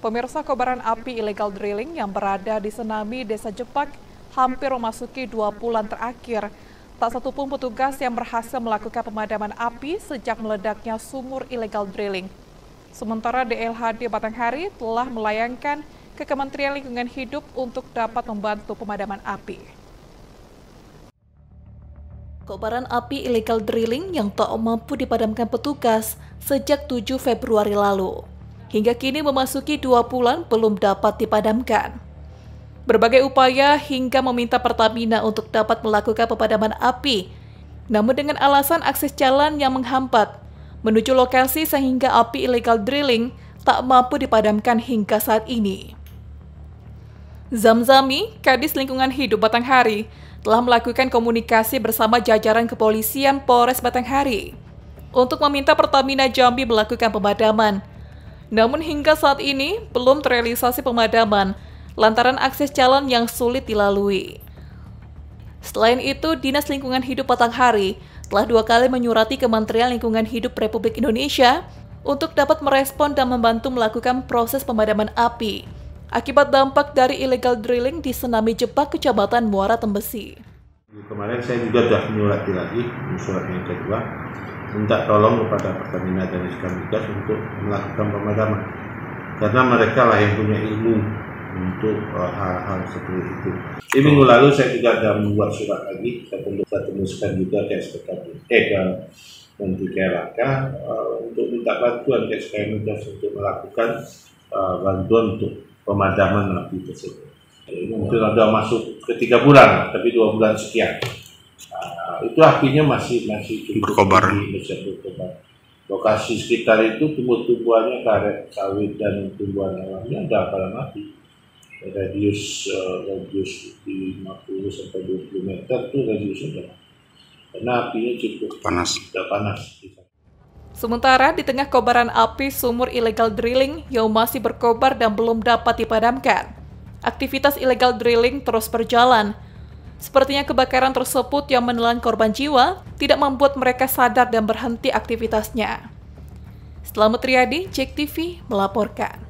Pemirsa kobaran api ilegal drilling yang berada di Senami, Desa Jepak, hampir memasuki dua bulan terakhir. Tak satupun petugas yang berhasil melakukan pemadaman api sejak meledaknya sumur ilegal drilling. Sementara DLHD Batanghari telah melayangkan ke Kementerian Lingkungan Hidup untuk dapat membantu pemadaman api. Kobaran api illegal drilling yang tak mampu dipadamkan petugas sejak 7 Februari lalu hingga kini memasuki dua bulan belum dapat dipadamkan. Berbagai upaya hingga meminta Pertamina untuk dapat melakukan pemadaman api, namun dengan alasan akses jalan yang menghambat menuju lokasi sehingga api ilegal drilling tak mampu dipadamkan hingga saat ini. Zamzami, Kadis Lingkungan Hidup Batanghari, telah melakukan komunikasi bersama jajaran kepolisian Polres Batanghari untuk meminta Pertamina Jambi melakukan pemadaman namun hingga saat ini belum terrealisasi pemadaman lantaran akses jalan yang sulit dilalui. Selain itu, Dinas Lingkungan Hidup Hari telah dua kali menyurati Kementerian Lingkungan Hidup Republik Indonesia untuk dapat merespon dan membantu melakukan proses pemadaman api akibat dampak dari illegal drilling di Senami Jepang, Kecamatan Muara Tembesi. Kemarin saya juga sudah menyurati lagi, menyurati yang kedua, minta tolong kepada Pertamina dan Iskam untuk melakukan pemadaman karena mereka lah yang punya ilmu untuk eh, hal-hal seperti itu. Di minggu lalu saya juga ada membuat surat lagi, kita perlu kita juga ke SPK Eka untuk Menteri Raka untuk minta bantuan ke SPKB Migas untuk melakukan eh, bantuan untuk pemadaman api tersebut. Mungkin ada masuk ketiga bulan, tapi dua bulan sekian itu apinya masih masih cukup berkobar. masih berkobar. Lokasi sekitar itu tumbuh-tumbuhannya karet, sawit dan tumbuhan alamnya ada pada mati. Radius uh, radius 50 sampai 20 meter itu radiusnya udah karena apinya cukup panas. tidak panas. Sementara di tengah kobaran api sumur ilegal drilling yang masih berkobar dan belum dapat dipadamkan. Aktivitas ilegal drilling terus berjalan Sepertinya kebakaran tersebut yang menelan korban jiwa tidak membuat mereka sadar dan berhenti aktivitasnya. Selamat Riyadi, Cek TV melaporkan.